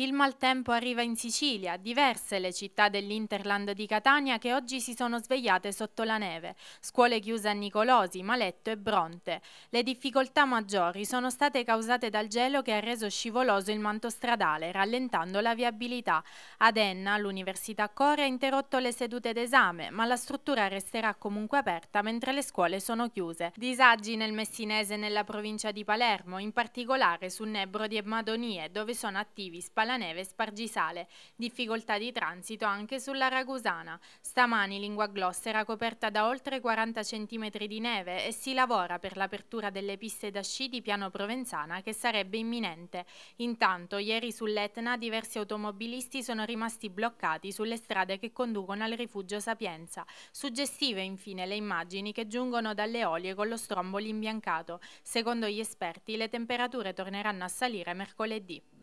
Il maltempo arriva in Sicilia, diverse le città dell'Interland di Catania che oggi si sono svegliate sotto la neve, scuole chiuse a Nicolosi, Maletto e Bronte. Le difficoltà maggiori sono state causate dal gelo che ha reso scivoloso il manto stradale, rallentando la viabilità. Ad Enna l'Università Core ha interrotto le sedute d'esame, ma la struttura resterà comunque aperta mentre le scuole sono chiuse. Disagi nel Messinese e nella provincia di Palermo, in particolare sul Nebro di Madonie, dove sono attivi spallanti la neve spargisale. Difficoltà di transito anche sulla Ragusana. Stamani Lingua Glossa era coperta da oltre 40 cm di neve e si lavora per l'apertura delle piste da sci di Piano Provenzana che sarebbe imminente. Intanto, ieri sull'Etna diversi automobilisti sono rimasti bloccati sulle strade che conducono al rifugio Sapienza. Suggestive infine le immagini che giungono dalle olie con lo stromboli imbiancato. Secondo gli esperti le temperature torneranno a salire mercoledì.